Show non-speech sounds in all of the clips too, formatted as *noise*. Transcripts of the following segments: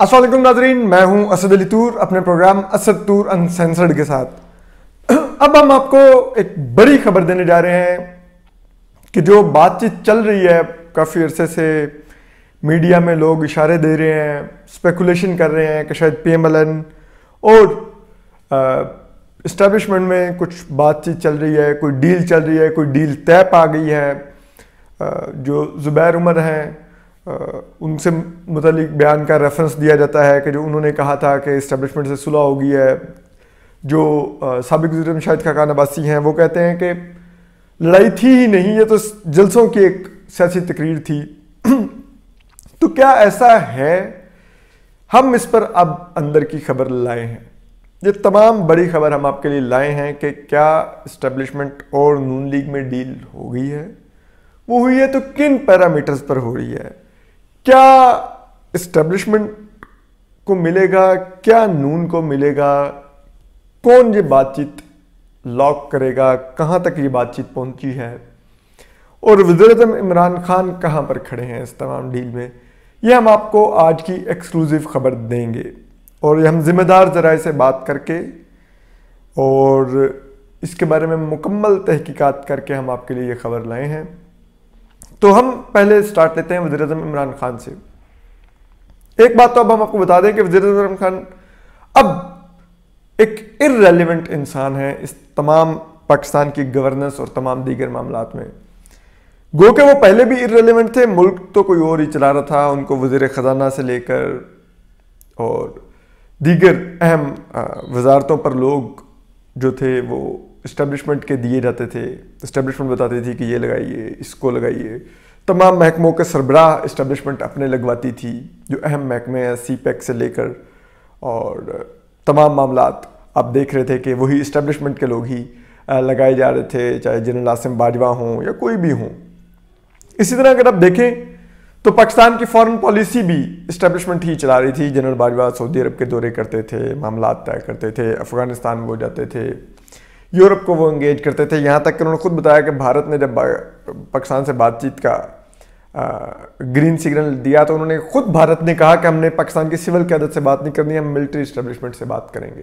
असल नाजरीन मैं हूं असद अली तूर अपने प्रोग्राम असद तूर अनसेंसर्ड के साथ अब हम आपको एक बड़ी खबर देने जा रहे हैं कि जो बातचीत चल रही है काफ़ी अरसे से मीडिया में लोग इशारे दे रहे हैं स्पेकुलेशन कर रहे हैं कि शायद पी एम एल एन और इस्टेबलिशमेंट में कुछ बातचीत चल रही है कोई डील चल रही है कोई डील तय पा गई है आ, जो ज़ुबैर उमर हैं उनसे मतलब बयान का रेफरेंस दिया जाता है कि जो उन्होंने कहा था कि इस्टेब्लिशमेंट से सुलह होगी है जो सबक वजीर शाहिद खाकान अब्बासी हैं वो कहते हैं कि लड़ाई थी ही नहीं ये तो जलसों की एक सियासी तकरीर थी *clears throat* तो क्या ऐसा है हम इस पर अब अंदर की खबर लाए हैं ये तमाम बड़ी खबर हम आपके लिए लाए हैं कि क्या इस्टेब्लिशमेंट और नून लीग में डील हो गई है वो हुई है तो किन पैरामीटर्स पर हो रही है क्या इस्टेब्लिशमेंट को मिलेगा क्या नून को मिलेगा कौन ये बातचीत लॉक करेगा कहाँ तक ये बातचीत पहुँची है और अजम इमरान खान कहाँ पर खड़े हैं इस तमाम डील में ये हम आपको आज की एक्सक्लूसिव खबर देंगे और ये हम ज़िम्मेदार ज़राए से बात करके और इसके बारे में मुकम्मल तहकीकात करके हम आपके लिए ये खबर लाए हैं तो हम पहले स्टार्ट लेते हैं वजी अजम इमरान खान से एक बात तो अब हम आपको बता दें कि वजी अजम खान अब एक इरेलीवेंट इंसान है इस तमाम पाकिस्तान की गवर्नेंस और तमाम दीगर मामला में गो के वो पहले भी इरेलीवेंट थे मुल्क तो कोई और ही चला रहा था उनको वजीर ख़जाना से लेकर और दीगर अहम वजारतों पर लोग जो थे वो इस्टेब्लिशमेंट के दिए जाते थे इस्टेब्लिशमेंट बताती थी कि ये लगाइए इसको लगाइए तमाम महकमों के सरबराह इस्टेब्लिशमेंट अपने लगवाती थी जो अहम महकमे हैं सी पैक e से लेकर और तमाम मामला आप देख रहे थे कि वही इस्टेब्लिशमेंट के लोग ही लगाए जा रहे थे चाहे जनरल आसिम बाजवा हों या कोई भी हों इसी तरह अगर आप देखें तो पाकिस्तान की फॉरेन पॉलिसी भी इस्टेब्लिशमेंट ही चला रही थी जनरल बाजवा सऊदी अरब के दौरे करते थे मामला तय करते थे अफ़गानिस्तान में वो जाते थे यूरोप को वो इंगेज करते थे यहाँ तक कि उन्होंने खुद बताया कि भारत ने जब पाकिस्तान से बातचीत का ग्रीन सिग्नल दिया तो उन्होंने खुद भारत ने कहा कि हमने पाकिस्तान की सिविल क्यादत से बात नहीं करनी हम मिलिट्री इस्टेब्लिशमेंट से बात करेंगे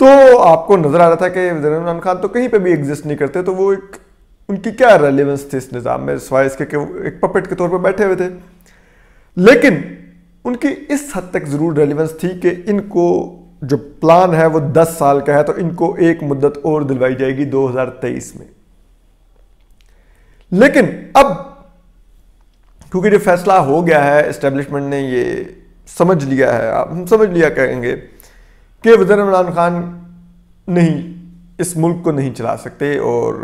तो आपको नज़र आ रहा था कि वजीर खान तो कहीं पर भी एग्जिस्ट नहीं करते तो वो एक उनकी क्या रेलिवेंस थी इस निज़ाम में सवाए इसके कि वो एक पपेट के तौर पर बैठे हुए थे लेकिन उनकी इस हद तक ज़रूर रेलिवेंस थी कि इनको जो प्लान है वो 10 साल का है तो इनको एक मुद्दत और दिलवाई जाएगी 2023 में लेकिन अब क्योंकि ये फैसला हो गया है एस्टेब्लिशमेंट ने ये समझ लिया है आप हम समझ लिया कहेंगे कि वजर इमरान खान नहीं इस मुल्क को नहीं चला सकते और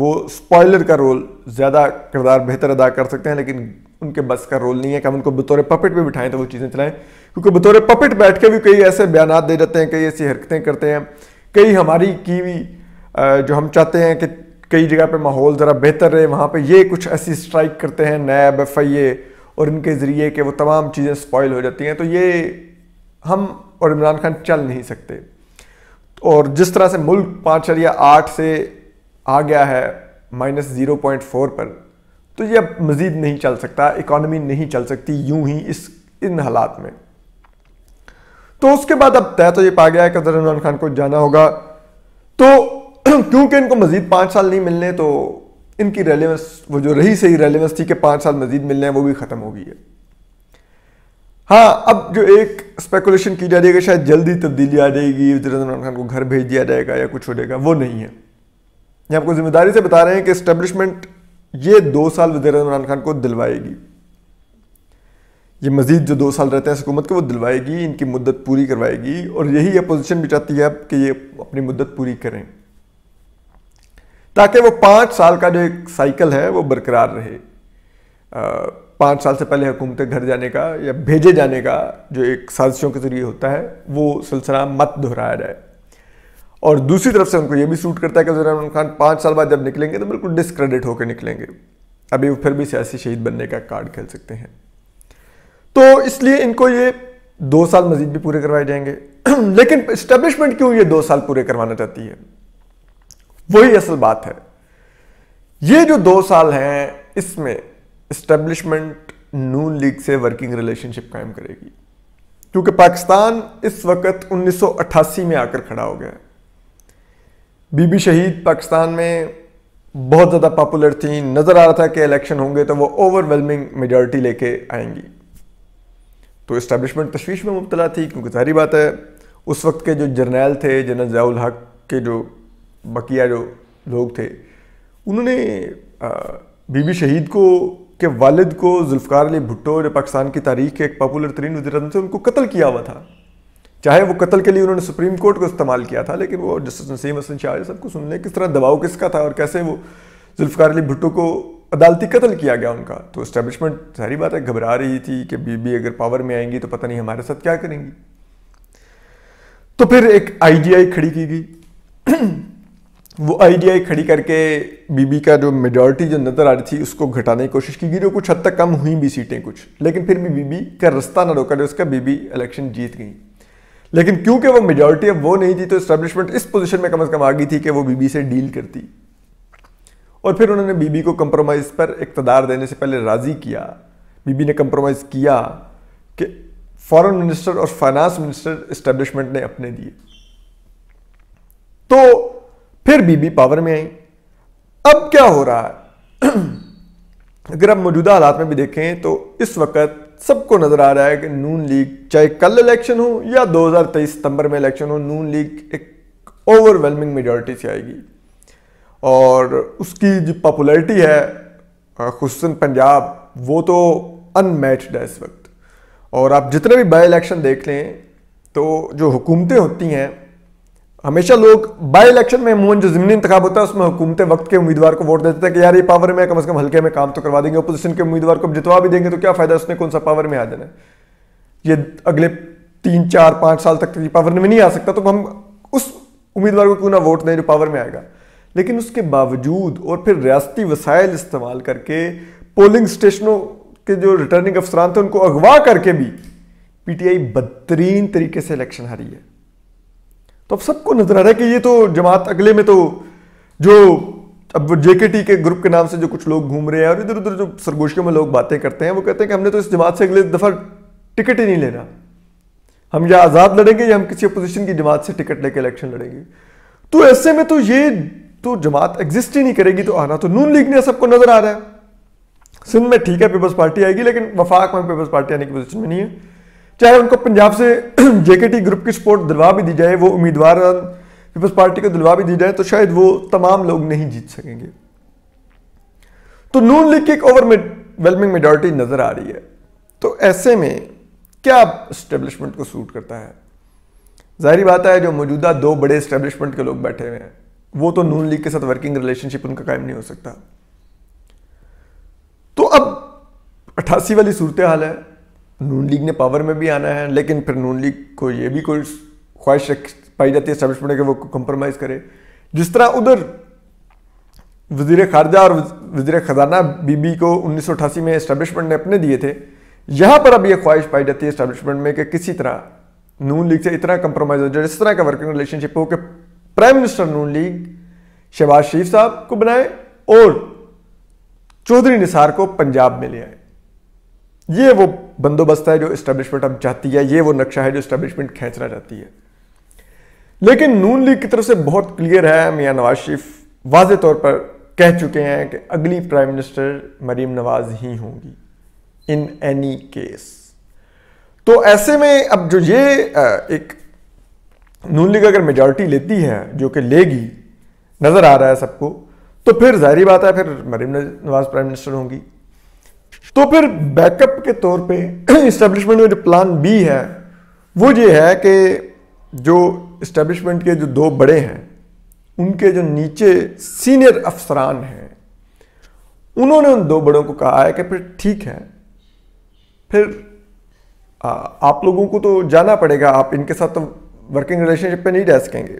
वो स्पॉयलर का रोल ज़्यादा किरदार बेहतर अदा कर सकते हैं लेकिन उनके बस का रोल नहीं है कि हम उनको बतौर पपेट में बिठाएं तो वो चीज़ें चलाएं क्योंकि बतौर पपेट बैठ के भी कई ऐसे बयान दे देते हैं कई ऐसी हरकतें करते हैं कई हमारी की जो हम चाहते हैं कि कई जगह पर माहौल ज़रा बेहतर रहे वहाँ पर ये कुछ ऐसी स्ट्राइक करते हैं नैब एफ और इनके ज़रिए कि वो तमाम चीज़ें स्पॉयल हो जाती हैं तो ये हम और इमरान खान चल नहीं सकते और जिस तरह से मुल्क पाँच या आठ से आ गया है माइनस ज़ीरो पॉइंट फोर पर तो ये अब मज़ीद नहीं चल सकता इकॉनमी नहीं चल सकती यूं ही इस इन हालात में तो उसके बाद अब तय तो ये पा गया है कि इमरान खान को जाना होगा तो *clears throat* क्योंकि इनको मज़ीद पांच साल नहीं मिलने तो इनकी रेलिवेंस वो जो रही सही रेलिवेंस थी कि पांच साल मज़ीद मिलने हैं वो भी ख़त्म हो गई है हाँ अब जो एक स्पेकुलेशन की जा रही है कि शायद जल्दी तब्दीली आ जाएगी इमरान खान को घर भेज दिया जाएगा या कुछ हो जाएगा वो नहीं है ये आपको ज़िम्मेदारी से बता रहे हैं कि इस्टेब्लिशमेंट ये दो साल वजीर इमरान खान को दिलवाएगी ये मजीद जो दो साल रहते हैं हुकूमत को वो दिलवाएगी इनकी मुद्दत पूरी करवाएगी और यही अपोजिशन भी चाहती है कि ये अपनी मुद्दत पूरी करें ताकि वो पांच साल का जो एक साइकिल है वो बरकरार रहे पाँच साल से पहले हुकूमत घर जाने का या भेजे जाने का जो एक साजिशों के ज़रिए होता है वो सिलसिला मत दोहराया जाए और दूसरी तरफ से उनको ये भी सूट करता है कि इमरान खान पाँच साल बाद जब निकलेंगे तो बिल्कुल डिसक्रेडिट होकर निकलेंगे अभी वो फिर भी सियासी शहीद बनने का कार्ड खेल सकते हैं तो इसलिए इनको ये दो साल मजीद भी पूरे करवाए जाएंगे *clears throat* लेकिन इस्टेब्लिशमेंट क्यों ये दो साल पूरे करवाना चाहती है वही असल बात है ये जो दो साल हैं इसमें इस्टेब्लिशमेंट नून लीग से वर्किंग रिलेशनशिप कायम करेगी क्योंकि पाकिस्तान इस वक्त 1988 में आकर खड़ा हो गया है बीबी शहीद पाकिस्तान में बहुत ज़्यादा पॉपुलर थी नज़र आ रहा था कि इलेक्शन होंगे तो वो ओवरवेलमिंग मेजॉरिटी लेके आएंगी तो इस्टेबलिशमेंट तशवीश में मुबतला थी क्योंकि सारी बात है उस वक्त के जो जर्नैल थे जनरल जयाल हक के जो बकिया जो लोग थे उन्होंने बीबी शहीद को के वालिद को जुल्फ़ार अली भुट्टो जो पाकिस्तान की तारीख के एक पॉपुलर तरीन वजी थे उनको कत्ल किया हुआ था चाहे वो कत्ल के लिए उन्होंने सुप्रीम कोर्ट को इस्तेमाल किया था लेकिन वो जस्टिस नसीम हसन शाह सबको को सुनने किस तरह दबाव किसका था और कैसे वो जुल्फ़ार अली भुट्टो को अदालती कत्ल किया गया उनका तो इस्टेब्लिशमेंट सारी बात है घबरा रही थी कि बीबी अगर पावर में आएंगी तो पता नहीं हमारे साथ क्या करेंगी तो फिर एक आईडीआई खड़ी की गई वो आईडीआई खड़ी करके बीबी का जो मेजॉरिटी जो नज़र आ रही थी उसको घटाने की कोशिश की गई जो कुछ हद तक कम हुई भी सीटें कुछ लेकिन फिर भी बीबी का रास्ता ना रोका जो उसका बीबी इलेक्शन जीत गई लेकिन क्योंकि वो मेजोरिटी अब वो नहीं थी तो इस्टेब्लिशमेंट इस पोजीशन में कम से कम आ गई थी कि वो बीबी से डील करती और फिर उन्होंने बीबी को कंप्रोमाइज़ पर इकतदार देने से पहले राज़ी किया बीबी ने कंप्रोमाइज़ किया कि फॉरेन मिनिस्टर और फाइनेंस मिनिस्टर इस्टेब्लिशमेंट ने अपने दिए तो फिर बीबी पावर में आई अब क्या हो रहा है *clears throat* अगर आप मौजूदा हालात में भी देखें तो इस वक्त सबको नजर आ रहा है कि नून लीग चाहे कल इलेक्शन हो या 2023 सितंबर में इलेक्शन हो नून लीग एक ओवरवेलमिंग मेजॉरिटी से आएगी और उसकी जो पॉपुलैरिटी है खसूस पंजाब वो तो अनमैच्ड है इस वक्त और आप जितने भी बाई इलेक्शन देख लें तो जो हुकूमतें होती हैं हमेशा लोग बाई इलेक्शन में अमूमन जो जमीनी इंतजाम होता है उसमें हुकूमत वक्त के उम्मीदवार को वोट देते थे कि यार ये पावर में कम अज कम हल्के में काम तो करवा देंगे अपोजिशन के उम्मीदवार को जितवा भी देंगे तो क्या फायदा उसने कौन सा पावर में आ जाना ये अगले तीन चार पाँच साल तक तो ये पावर में नहीं आ सकता तो हम उस उम्मीदवार को क्यों ना वोट दें जो पावर में आएगा लेकिन उसके बावजूद और फिर रियाती वसायल इस्तेमाल करके पोलिंग स्टेशनों के जो रिटर्निंग अफसरान थे उनको अगवा करके भी पीटीआई बदतरीन तरीके से इलेक्शन हारी है तो अब सबको नजर आ रहा है कि ये तो जमात अगले में तो जो अब टी के ग्रुप के नाम से जो कुछ लोग घूम रहे हैं और इधर उधर जो सरगोशियों में लोग बातें करते हैं वो कहते हैं कि हमने तो इस जमात से अगले दफ़ा टिकट ही नहीं लेना हम या आज़ाद लड़ेंगे या हम किसी अपोजिशन की जमात से टिकट लेके इलेक्शन लड़ेंगे तो ऐसे में तो ये तो जमात एग्जिस्ट ही नहीं करेगी तो आना तो नून लीग ने सबको नजर आ रहा है सिंध में ठीक है पीपल्स पार्टी आएगी लेकिन वफाक में पीपल्स पार्टी आने की पोजिशन में नहीं है चाहे उनको पंजाब से *clears throat* जेकेटी ग्रुप की सपोर्ट दिलवा भी दी जाए वो उम्मीदवार पीपल्स पार्टी को दिलवा भी दी जाए तो शायद वो तमाम लोग नहीं जीत सकेंगे तो नून लीग की एक ओवरवेलमिंग मेजोरिटी नज़र आ रही है तो ऐसे में क्या स्टेब्लिशमेंट को सूट करता है जाहरी बात है जो मौजूदा दो बड़े स्टेब्लिशमेंट के लोग बैठे हुए हैं वो तो नून लीग के साथ वर्किंग रिलेशनशिप उनका कायम नहीं हो सकता तो अब अट्ठासी वाली सूरत हाल है नून लीग ने पावर में भी आना है लेकिन फिर नून लीग को ये भी कोई ख्वाहिश पाई जाती है स्टैब्लिशमेंट के वो कंप्रोमाइज़ करे जिस तरह उधर वजीर खारजा और वजीर खजाना बीबी को उन्नीस में इस्टबलिशमेंट ने अपने दिए थे यहाँ पर अब ये ख्वाहिश पाई जाती है इस्टबलिशमेंट में कि किसी तरह नून लीग से इतना कंप्रोमाइज हो जाए जिस तरह का वर्किंग रिलेशनशिप हो कि प्राइम मिनिस्टर नून लीग शहबाज शरीफ साहब को बनाए और चौधरी निसार को पंजाब में ले आए ये वो बंदोबस्त है जो इस्टेब्लिशमेंट अब चाहती है ये वो नक्शा है जो इस्टेब्लिशमेंट खींचना चाहती है लेकिन नून लीग की तरफ से बहुत क्लियर है मियाँ नवाज शरीफ वाज तौर पर कह चुके हैं कि अगली प्राइम मिनिस्टर मरीम नवाज ही होंगी इन एनी केस तो ऐसे में अब जो ये एक नून लीग अगर मेजॉरिटी लेती है जो कि लेगी नज़र आ रहा है सबको तो फिर जाहरी बात है फिर मरीम नवाज प्राइम मिनिस्टर होंगी तो फिर बैकअप के तौर पे इस्टेब्लिशमेंट *clears throat* में जो प्लान बी है वो ये है कि जो इस्टेब्लिशमेंट के जो दो बड़े हैं उनके जो नीचे सीनियर अफसरान हैं उन्होंने उन दो बड़ों को कहा है कि फिर ठीक है फिर आ, आप लोगों को तो जाना पड़ेगा आप इनके साथ तो वर्किंग रिलेशनशिप पे नहीं रह सकेंगे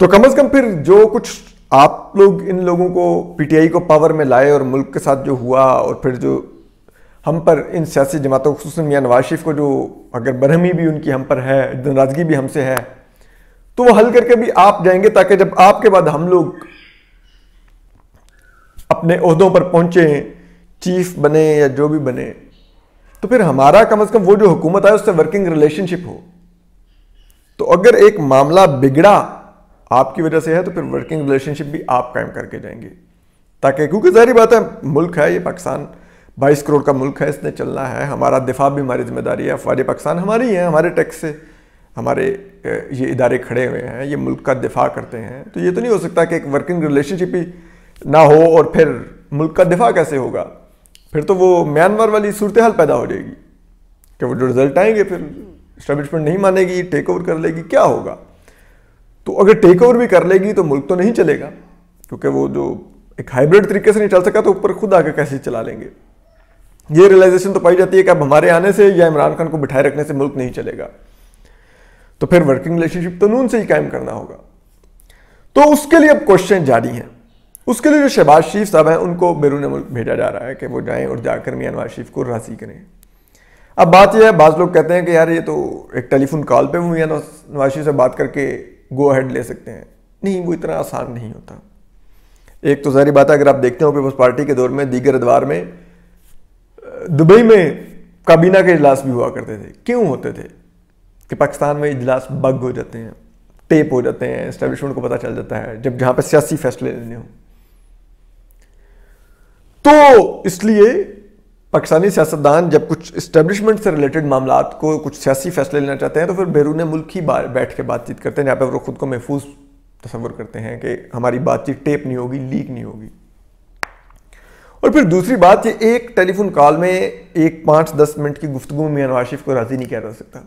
तो कम से कम फिर जो कुछ आप लोग इन लोगों को पीटीआई को पावर में लाए और मुल्क के साथ जो हुआ और फिर जो हम पर इन सियासी जमातों खूस मियाँ नवाज शरीफ को जो अगर बरहमी भी उनकी हम पर है नाराजगी भी हमसे है तो वो हल करके भी आप जाएंगे ताकि जब आपके बाद हम लोग अपने अहदों पर पहुंचे चीफ बने या जो भी बने तो फिर हमारा कम अज़ कम वो जो हुकूमत आए उससे वर्किंग रिलेशनशिप हो तो अगर एक मामला बिगड़ा आपकी वजह से है तो फिर वर्किंग रिलेशनशिप भी आप कायम करके जाएंगे ताकि क्योंकि जहरी बात है मुल्क है ये पाकिस्तान बाईस करोड़ का मुल्क है इसने चलना है हमारा दिफा भी हमारी जिम्मेदारी है अफवाज पाकिस्तान हमारी है हमारे टैक्स से हमारे ये इदारे खड़े हुए हैं ये मुल्क का दिफा करते हैं तो ये तो नहीं हो सकता कि एक वर्किंग रिलेशनशिप ही ना हो और फिर मुल्क का दिफा कैसे होगा फिर तो वो म्यांमार वाली सूरत हाल पैदा हो जाएगी कि वो जो रिज़ल्ट आएंगे फिर स्टैब्लिशमेंट नहीं मानेगी टेक ओवर कर लेगी क्या होगा तो अगर टेक ओवर भी कर लेगी तो मुल्क तो नहीं चलेगा क्योंकि वो जो एक हाइब्रिड तरीके से नहीं चल सका तो ऊपर खुद आकर कैसे चला लेंगे ये रियलाइजेशन तो पाई जाती है कि अब हमारे आने से या इमरान खान को बिठाए रखने से मुल्क नहीं चलेगा तो फिर वर्किंग रिलेशनशिप तो नून से ही कायम करना होगा तो उसके लिए अब क्वेश्चन जारी हैं उसके लिए जो शहबाज शरीफ साहब हैं उनको बैरून मुल्क भेजा जा रहा है कि वो जाएं और जाकर मियाँ नवाज शरीफ को राजी करें अब बात यह है बाज़ लोग कहते हैं कि यार ये तो एक टेलीफोन कॉल पर मियाँ नवाज शरीफ से बात करके गो हैड ले सकते हैं नहीं वो इतना आसान नहीं होता एक तो सारी बात है अगर आप देखते हो पीपल्स पार्टी के दौर में दीगर अदवार में दुबई में काबीना के इजलास भी हुआ करते थे क्यों होते थे कि पाकिस्तान में इजलास बग हो जाते हैं टेप हो जाते हैं इस्टेब्लिशमेंट को पता चल जाता है जब जहां पर सियासी फैसले लेने हों तो इसलिए पाकिस्तानी सियासतदान जब कुछ इस्टबलिशमेंट से रिलेटेड मामला को कुछ सियासी फैसले लेना चाहते हैं तो फिर बैरून मुल्क ही बैठ के बातचीत करते हैं जहाँ पर वो खुद को महफूज तस्वर करते हैं कि हमारी बातचीत टेप नहीं होगी लीक नहीं होगी और फिर दूसरी बात ये एक टेलीफोन कॉल में एक पाँच दस मिनट की गुफ्तु मियाँ नवाज को राज़ी नहीं किया जा सकता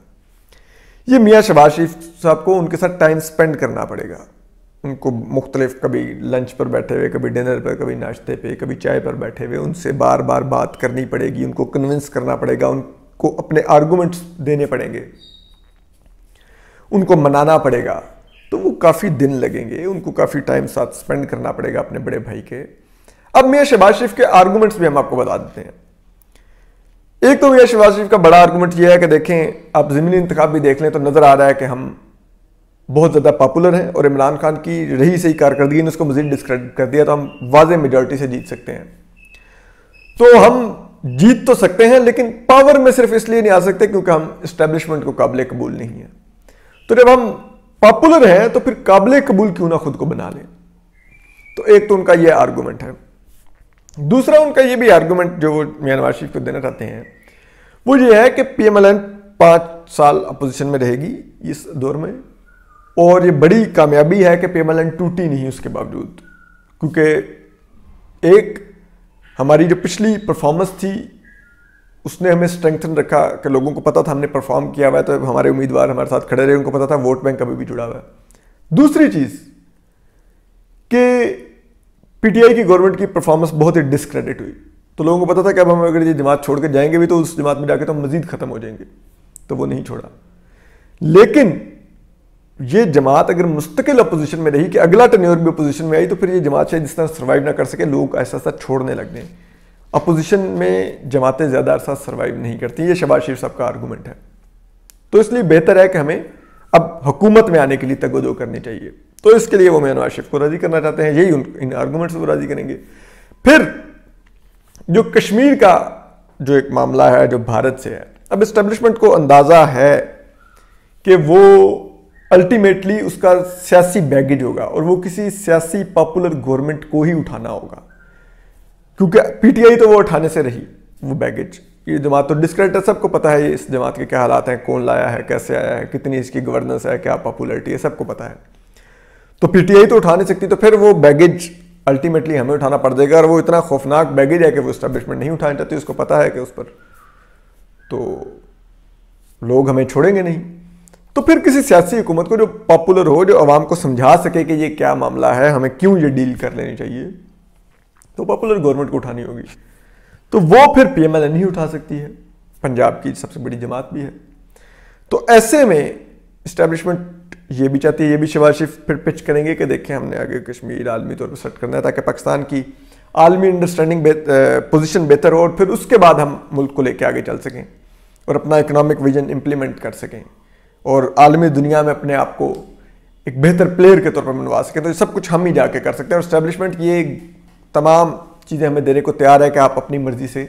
ये मियाँ शबाज शरीफ साहब को उनके साथ टाइम स्पेंड करना पड़ेगा उनको मुख्तलिफ कभी लंच पर बैठे हुए कभी डिनर पर कभी नाश्ते पे कभी चाय पर बैठे हुए उनसे बार बार बात करनी पड़ेगी उनको कन्विंस करना पड़ेगा उनको अपने आर्गूमेंट्स देने पड़ेंगे उनको मनाना पड़ेगा तो वो काफ़ी दिन लगेंगे उनको काफ़ी टाइम साथ स्पेंड करना पड़ेगा अपने बड़े भाई के अब मियाँ शहबाज शरीफ के आर्गूमेंट्स भी हम आपको बता देते हैं एक तो मियाँ शहबाज शरीफ का बड़ा आर्गूमेंट यह है कि देखें आप ज़मीनी इंतखा भी देख लें तो नज़र आ रहा है कि हम बहुत ज़्यादा पॉपुलर हैं और इमरान खान की रही सही कारकर्दगी ने उसको मजीद डिस्क्रेडिट कर दिया तो हम वाज मेजॉरिटी से जीत सकते हैं तो हम जीत तो सकते हैं लेकिन पावर में सिर्फ इसलिए नहीं आ सकते क्योंकि हम इस्टेब्लिशमेंट को काबिल कबूल नहीं है तो जब हम पॉपुलर हैं तो फिर काबिल कबूल क्यों ना खुद को बना लें तो एक तो उनका यह आर्गूमेंट है दूसरा उनका ये भी आर्गूमेंट जो वो मियाँ नवाज शरीफ को देना चाहते हैं वो ये है कि पी एम एल एन पाँच साल अपोजिशन में रहेगी इस दौर में और ये बड़ी कामयाबी है कि लाइन टूटी नहीं उसके बावजूद क्योंकि एक हमारी जो पिछली परफॉर्मेंस थी उसने हमें स्ट्रेंथन रखा कि लोगों को पता था हमने परफॉर्म किया हुआ है तो हमारे उम्मीदवार हमारे साथ खड़े रहे उनको पता था वोट बैंक कभी भी जुड़ा हुआ है दूसरी चीज़ कि पीटीआई की गवर्नमेंट की परफॉर्मेंस बहुत ही डिसक्रेडिट हुई तो लोगों को पता था कि अब हम अगर ये जमात छोड़ के जाएंगे भी तो उस जमात में जाके तो हम मज़ीद ख़त्म हो जाएंगे तो वो नहीं छोड़ा लेकिन ये जमात अगर मुस्तकिल अपोजिशन में रही कि अगला टन्योर भी अपोजिशन में आई तो फिर ये जमात शायद जिस तरह सर्वाइव ना कर सके लोग ऐसा ऐसा छोड़ने लग गए अपोजिशन में जमातें ज़्यादा अरसा सर्वाइव नहीं करती ये शबाज शरीफ साहब का आर्गूमेंट है तो इसलिए बेहतर है कि हमें अब हुकूमत में आने के लिए तगोदो करनी चाहिए तो इसके लिए वो मैं नवाज शरीफ को राज़ी करना चाहते हैं यही इन आर्गूमेंट्स को राज़ी करेंगे फिर जो कश्मीर का जो एक मामला है जो भारत से है अब इस्टेब्लिशमेंट को अंदाज़ा है कि वो अल्टीमेटली उसका सियासी बैगेज होगा और वो किसी सियासी पॉपुलर गवर्नमेंट को ही उठाना होगा क्योंकि पीटीआई तो वो उठाने से रही वो बैगेज ये जमात तो डिस्क्रेडिट है सबको पता है इस जमात के क्या हालात हैं कौन लाया है कैसे आया है कितनी इसकी गवर्नेंस है क्या पॉपुलरिटी है सबको पता है तो पीटीआई तो उठा नहीं सकती तो फिर वो बैगेज अल्टीमेटली हमें उठाना पड़ जाएगा और वो इतना खौफनाक बैगेज है कि वो स्टैब्लिशमेंट नहीं उठाना चाहती तो उसको पता है कि उस पर तो लोग हमें छोड़ेंगे नहीं तो फिर किसी सियासी हुकूमत को जो पॉपुलर हो जो आवाम को समझा सके कि ये क्या मामला है हमें क्यों ये डील कर लेनी चाहिए तो पॉपुलर गवर्नमेंट को उठानी होगी तो वो फिर पी एम एल नहीं उठा सकती है पंजाब की सबसे बड़ी जमात भी है तो ऐसे में इस्टेब्लिशमेंट ये भी चाहती है ये भी शिफ फिर पिच करेंगे कि देखें हमने आगे कश्मीर आलमी तौर पर सेट करना है ताकि पाकिस्तान की आलमी अंडरस्टैंडिंग पोजिशन बेहतर हो और फिर उसके बाद हम मुल्क को लेकर आगे चल सकें और अपना इकोनॉमिक विजन इम्प्लीमेंट कर सकें और आलमी दुनिया में अपने आप को एक बेहतर प्लेयर के तौर पर मनवा सकें तो सब कुछ हम ही जाके कर सकते हैं और स्टैब्लिशमेंट ये तमाम चीज़ें हमें देने को तैयार है कि आप अपनी मर्ज़ी से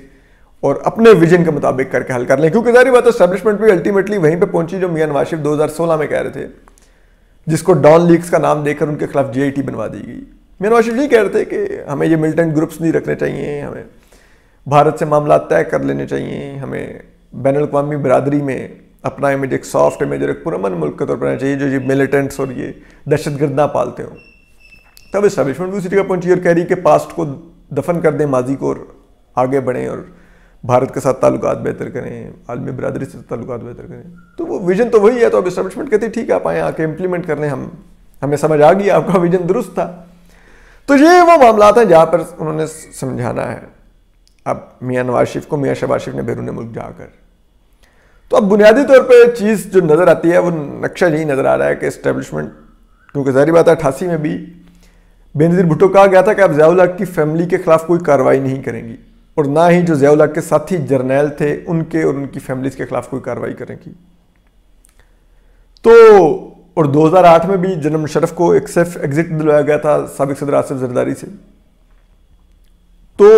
और अपने विजन के मुताबिक करके हल कर लें क्योंकि जारी बात है स्टैब्लिशमेंट भी अल्टीमेटली वहीं पर पहुंची जो मियाँ नवाशिफ सोलह में कह रहे थे जिसको डॉन लीग्स का नाम देकर उनके खिलाफ टी बनवा दी गई मियाँ नवाशिफ यही कह रहे थे कि हमें ये मिलिटेंट ग्रुप्स नहीं रखने चाहिए हमें भारत से मामला तय कर लेने चाहिए हमें बैन अवी बरदरी में अपना इमेज एक सॉफ्ट इमेज और एक पुरमन मुल्क के तौर पर चाहिए जो ये मिलिटेंट्स और ये दहशत गर्द ना पालते हों तब इस्टेब्लिशमेंट भी उसी जगह पहुंची और कह रही कि पास्ट को दफन कर दें माजी को और आगे बढ़ें और भारत के साथ ताल्लुक बेहतर करें आलमी बरदरी से ताल्लुक बेहतर करें तो वो विजन तो वही है तो अब इस्टेबलिशमेंट कहती ठीक है आप आएँ आके इम्प्लीमेंट कर रहे हैं हम हमें समझ आ गई आपका विजन दुरुस्त था तो ये वो मामला हैं जहाँ पर उन्होंने समझाना है अब मियाँ नवाज शरीफ को मियाँ शबाज शरीफ ने बैरून मुल्क जाकर तो अब बुनियादी तौर पे चीज़ जो नज़र आती है वो नक्शा यही नज़र आ रहा है कि इस्टेब्लिशमेंट क्योंकि जारी बात है अठासी में भी बेनज़ीर भुट्टो कहा गया था कि आप जयाउल की फैमिली के खिलाफ कोई कार्रवाई नहीं करेंगी और ना ही जो जयाउल के साथी जर्नैल थे उनके और उनकी फैमिलीज़ के खिलाफ कोई कार्रवाई करेंगी तो और 2008 में भी जनरल मुशरफ को एक सेफ एग्जिट दिलवाया गया था सबक सदर आसिफ जरदारी से तो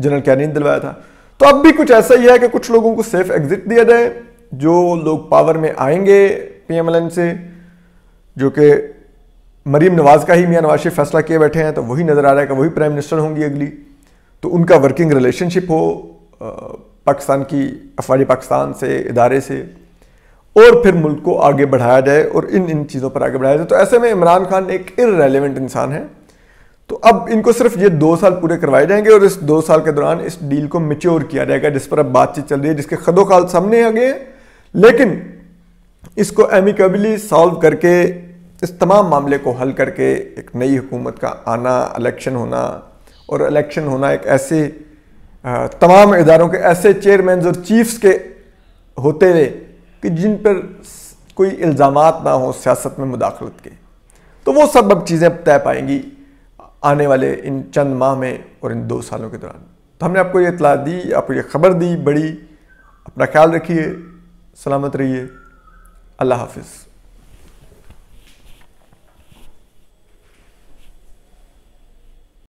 जनरल कैनिन दिलवाया था तो अब भी कुछ ऐसा ही है कि कुछ लोगों को सेफ एग्जिट दिया जाए जो लोग पावर में आएंगे पीएमएलएन से जो कि मरीम नवाज़ का ही मियाँ नवाज शरीफ फैसला किए बैठे हैं तो वही नज़र आ रहा है कि वही प्राइम मिनिस्टर होंगी अगली तो उनका वर्किंग रिलेशनशिप हो पाकिस्तान की अफवाज पाकिस्तान से इदारे से और फिर मुल्क को आगे बढ़ाया जाए और इन इन चीज़ों पर आगे बढ़ाया जाए तो ऐसे में इमरान खान एक इरेलीवेंट इंसान है तो अब इनको सिर्फ ये दो साल पूरे करवाए जाएंगे और इस दो साल के दौरान इस डील को मेच्योर किया जाएगा जिस पर अब बातचीत चल रही है जिसके खदोखाल सामने आ गए हैं लेकिन इसको एमिकबली सॉल्व करके इस तमाम मामले को हल करके एक नई हुकूमत का आना इलेक्शन होना और इलेक्शन होना एक ऐसे तमाम इदारों के ऐसे चेयरमैन और चीफ्स के होते हुए कि जिन पर कोई इल्ज़ाम ना हो सियासत में मुदाखलत के तो वो सब अब चीज़ें तय पाएंगी आने वाले इन चंद माह में और इन दो सालों के दौरान तो हमने आपको ये इतला दी आपको ये खबर दी बड़ी अपना ख्याल रखिए سلامت رہیے اللہ حافظ